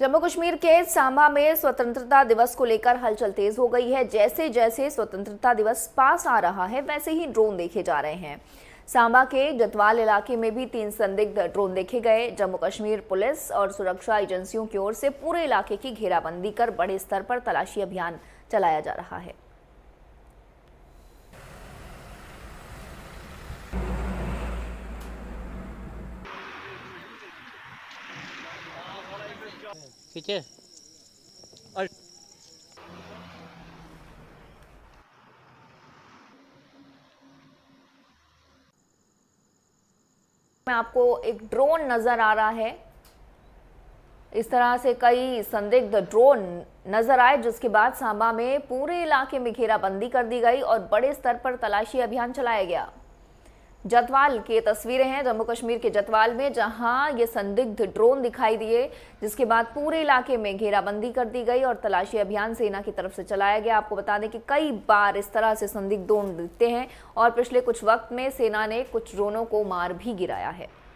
जम्मू कश्मीर के सांबा में स्वतंत्रता दिवस को लेकर हलचल तेज हो गई है जैसे जैसे स्वतंत्रता दिवस पास आ रहा है वैसे ही ड्रोन देखे जा रहे हैं सांबा के जतवाल इलाके में भी तीन संदिग्ध ड्रोन देखे गए जम्मू कश्मीर पुलिस और सुरक्षा एजेंसियों की ओर से पूरे इलाके की घेराबंदी कर बड़े स्तर पर तलाशी अभियान चलाया जा रहा है पीछे और मैं आपको एक ड्रोन नजर आ रहा है इस तरह से कई संदिग्ध ड्रोन नजर आए जिसके बाद सांबा में पूरे इलाके में घेराबंदी कर दी गई और बड़े स्तर पर तलाशी अभियान चलाया गया जतवाल की ये तस्वीरें हैं जम्मू कश्मीर के जतवाल में जहां ये संदिग्ध ड्रोन दिखाई दिए जिसके बाद पूरे इलाके में घेराबंदी कर दी गई और तलाशी अभियान सेना की तरफ से चलाया गया आपको बता दें कि कई बार इस तरह से संदिग्ध ड्रोन दिखते हैं और पिछले कुछ वक्त में सेना ने कुछ ड्रोनों को मार भी गिराया है